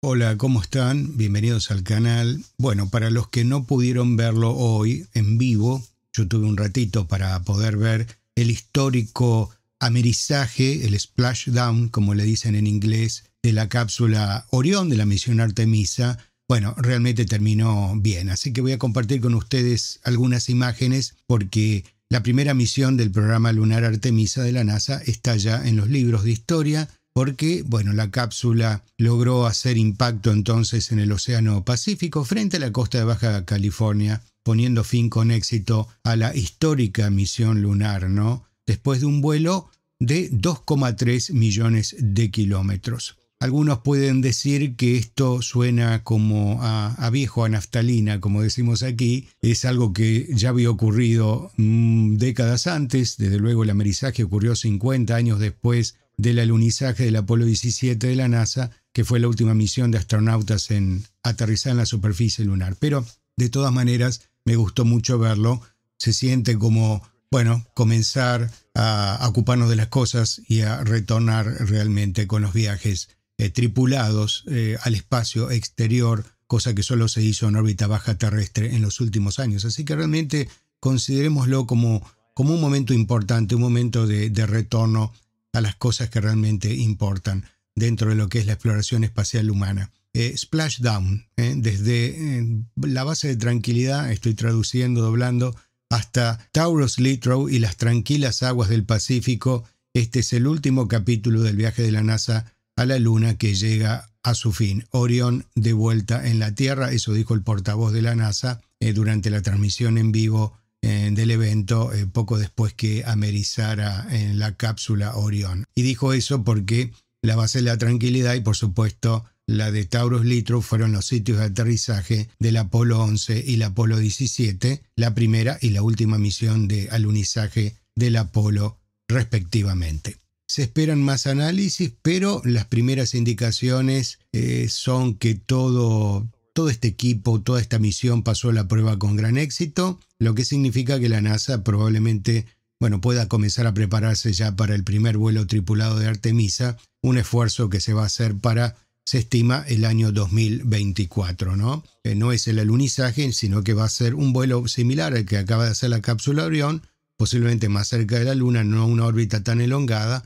Hola, ¿cómo están? Bienvenidos al canal. Bueno, para los que no pudieron verlo hoy en vivo, yo tuve un ratito para poder ver el histórico amerizaje, el splashdown, como le dicen en inglés, de la cápsula Orión de la misión Artemisa. Bueno, realmente terminó bien, así que voy a compartir con ustedes algunas imágenes porque la primera misión del programa lunar Artemisa de la NASA está ya en los libros de historia porque, bueno, la cápsula logró hacer impacto entonces en el Océano Pacífico frente a la costa de Baja California, poniendo fin con éxito a la histórica misión lunar, ¿no? Después de un vuelo de 2,3 millones de kilómetros. Algunos pueden decir que esto suena como a, viejo, a naftalina, como decimos aquí. Es algo que ya había ocurrido mm, décadas antes. Desde luego el amerizaje ocurrió 50 años después del alunizaje del Apolo 17 de la NASA, que fue la última misión de astronautas en aterrizar en la superficie lunar. Pero de todas maneras, me gustó mucho verlo. Se siente como, bueno, comenzar a ocuparnos de las cosas y a retornar realmente con los viajes eh, tripulados eh, al espacio exterior, cosa que solo se hizo en órbita baja terrestre en los últimos años. Así que realmente considerémoslo como, como un momento importante, un momento de retorno a las cosas que realmente importan dentro de lo que es la exploración espacial humana. Eh, splashdown, eh, desde eh, la base de tranquilidad, estoy traduciendo, doblando, hasta Taurus Litrow y las tranquilas aguas del Pacífico. Este es el último capítulo del viaje de la NASA a la Luna que llega a su fin. Orión de vuelta en la Tierra, eso dijo el portavoz de la NASA durante la transmisión en vivo eh, del evento eh, poco después que amerizara en la cápsula Orión. Y dijo eso porque la base de la tranquilidad y por supuesto la de Taurus Litro fueron los sitios de aterrizaje del Apolo 11 y el Apolo 17, la primera y la última misión de alunizaje del Apolo respectivamente. Se esperan más análisis, pero las primeras indicaciones eh, son que todo todo este equipo, toda esta misión pasó la prueba con gran éxito, lo que significa que la NASA probablemente bueno, pueda comenzar a prepararse ya para el primer vuelo tripulado de Artemisa, un esfuerzo que se va a hacer para, se estima, el año 2024, ¿no? Eh, no es el alunizaje, sino que va a ser un vuelo similar al que acaba de hacer la cápsula Orión, posiblemente más cerca de la Luna, no una órbita tan elongada,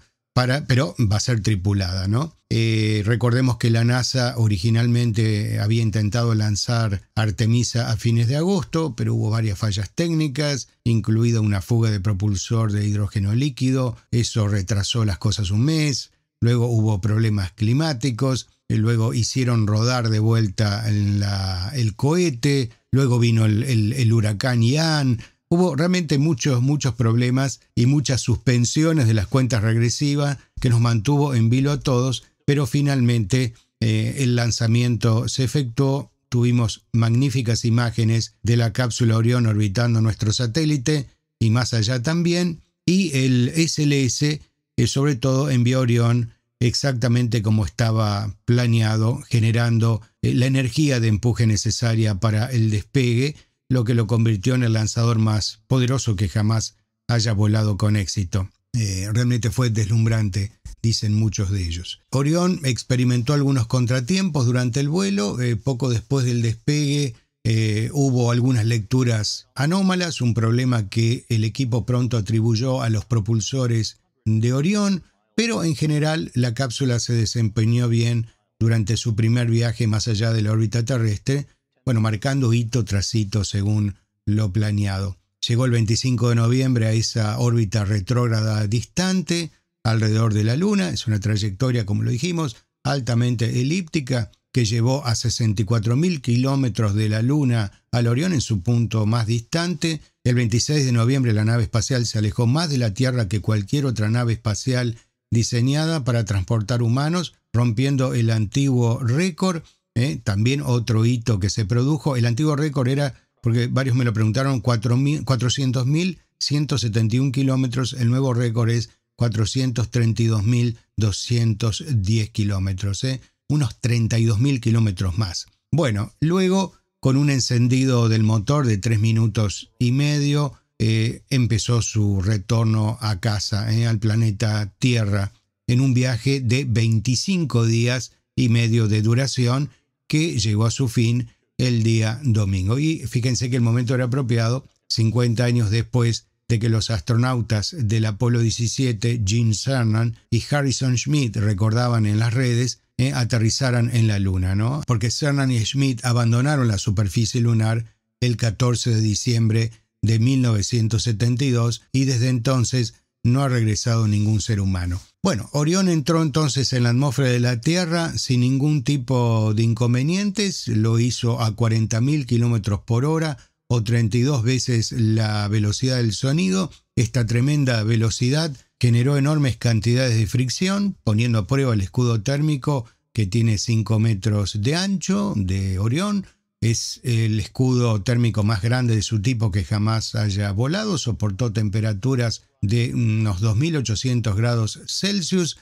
pero va a ser tripulada, ¿no? Eh, recordemos que la NASA originalmente había intentado lanzar Artemisa a fines de agosto, pero hubo varias fallas técnicas, incluida una fuga de propulsor de hidrógeno líquido, eso retrasó las cosas un mes, luego hubo problemas climáticos, y eh, luego hicieron rodar de vuelta el cohete, luego vino el, el huracán Ian, Hubo realmente muchos, muchos problemas y muchas suspensiones de las cuentas regresivas que nos mantuvo en vilo a todos, pero finalmente eh, el lanzamiento se efectuó. Tuvimos magníficas imágenes de la cápsula Orión orbitando nuestro satélite y más allá también. Y el SLS, eh, sobre todo, envió Orión exactamente como estaba planeado, generando eh, la energía de empuje necesaria para el despegue lo que lo convirtió en el lanzador más poderoso que jamás haya volado con éxito. Eh, realmente fue deslumbrante, dicen muchos de ellos. Orión experimentó algunos contratiempos durante el vuelo, eh, poco después del despegue eh, hubo algunas lecturas anómalas, un problema que el equipo pronto atribuyó a los propulsores de Orión, pero en general la cápsula se desempeñó bien durante su primer viaje más allá de la órbita terrestre, bueno, marcando hito tras hito según lo planeado. Llegó el 25 de noviembre a esa órbita retrógrada distante alrededor de la Luna, es una trayectoria, como lo dijimos, altamente elíptica que llevó a 64.000 kilómetros de la Luna al Orión en su punto más distante. El 26 de noviembre la nave espacial se alejó más de la Tierra que cualquier otra nave espacial diseñada para transportar humanos, rompiendo el antiguo récord ¿eh? también otro hito que se produjo. El antiguo récord era, porque varios me lo preguntaron, 400.171 kilómetros. El nuevo récord es 432.210 kilómetros, ¿eh? unos 32.000 kilómetros más. Bueno, luego con un encendido del motor de 3 minutos y medio, eh, empezó su retorno a casa, al planeta Tierra, en un viaje de 25 días y medio de duración que llegó a su fin el día domingo. Y fíjense que el momento era apropiado, 50 años después de que los astronautas del Apolo 17, Gene Cernan y Harrison Schmitt, recordaban en las redes, eh, aterrizaran en la Luna, ¿no? Porque Cernan y Schmitt abandonaron la superficie lunar el 14 de diciembre de 1972 y desde entonces no ha regresado ningún ser humano. Bueno, Orión entró entonces en la atmósfera de la Tierra sin ningún tipo de inconvenientes, lo hizo a 40.000 kilómetros por hora o 32 veces la velocidad del sonido. Esta tremenda velocidad generó enormes cantidades de fricción, poniendo a prueba el escudo térmico que tiene 5 metros de ancho de Orión, es el escudo térmico más grande de su tipo que jamás haya volado. Soportó temperaturas de unos 2.800 grados Celsius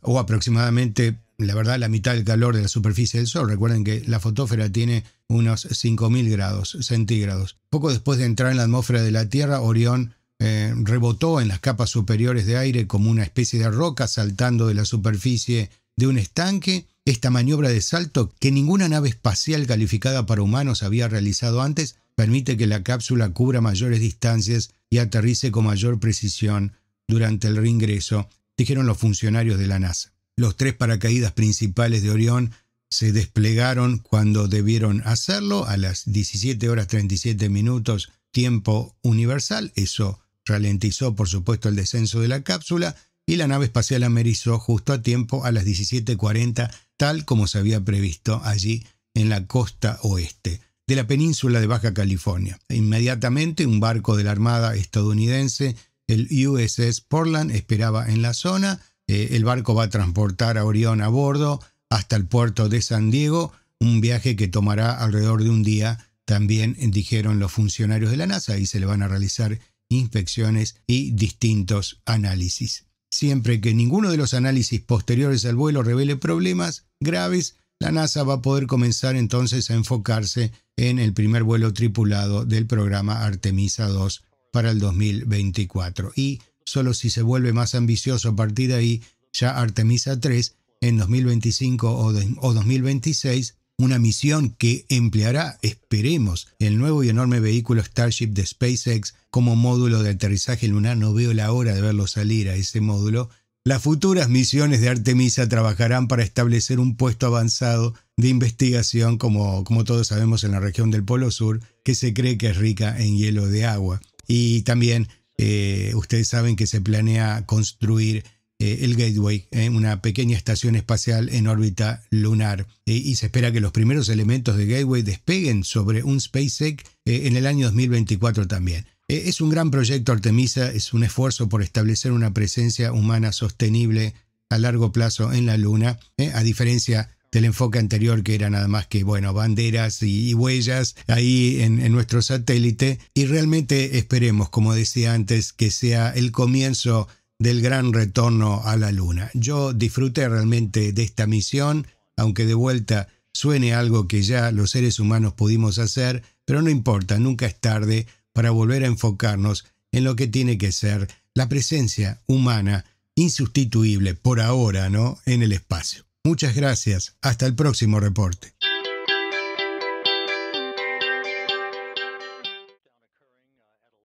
o aproximadamente, la mitad del calor de la superficie del Sol. Recuerden que la fotósfera tiene unos 5.000 grados centígrados. Poco después de entrar en la atmósfera de la Tierra, Orión eh, rebotó en las capas superiores de aire como una especie de roca saltando de la superficie de un estanque esta maniobra de salto, que ninguna nave espacial calificada para humanos había realizado antes, permite que la cápsula cubra mayores distancias y aterrice con mayor precisión durante el reingreso, dijeron los funcionarios de la NASA. Los tres paracaídas principales de Orión se desplegaron cuando debieron hacerlo a las 17 horas 37 minutos tiempo universal. Eso ralentizó, por supuesto, el descenso de la cápsula y la nave espacial amerizó justo a tiempo a las 17.40, tal como se había previsto allí en la costa oeste de la península de Baja California. Inmediatamente un barco de la Armada estadounidense, el USS Portland, esperaba en la zona. Eh, el barco va a transportar a Orión a bordo hasta el puerto de San Diego, un viaje que tomará alrededor de un día, también dijeron los funcionarios de la NASA, y se le van a realizar inspecciones y distintos análisis. Siempre que ninguno de los análisis posteriores al vuelo revele problemas graves, la NASA va a poder comenzar entonces a enfocarse en el primer vuelo tripulado del programa Artemisa 2 para el 2024. Y solo si se vuelve más ambicioso a partir de ahí, ya Artemisa 3 en 2025 o, o 2026 una misión que empleará, esperemos, el nuevo y enorme vehículo Starship de SpaceX como módulo de aterrizaje lunar. No veo la hora de verlo salir a ese módulo. Las futuras misiones de Artemisa trabajarán para establecer un puesto avanzado de investigación, como, como todos sabemos, en la región del Polo Sur, que se cree que es rica en hielo de agua. Y también eh, ustedes saben que se planea construir eh, el Gateway, eh, una pequeña estación espacial en órbita lunar. Eh, y se espera que los primeros elementos de Gateway despeguen sobre un SpaceX en el año 2024 también. es un gran proyecto Artemisa, es un esfuerzo por establecer una presencia humana sostenible a largo plazo en la Luna, a diferencia del enfoque anterior que era nada más que, bueno, banderas y, huellas ahí en, en, nuestro satélite. Y realmente esperemos, como decía antes, que sea el comienzo del gran retorno a la Luna. Yo disfruté realmente de esta misión, aunque de vuelta suene algo que ya los seres humanos pudimos hacer, pero no importa, nunca es tarde para volver a enfocarnos en lo que tiene que ser la presencia humana insustituible por ahora, ¿no? En el espacio. Muchas gracias. Hasta el próximo reporte.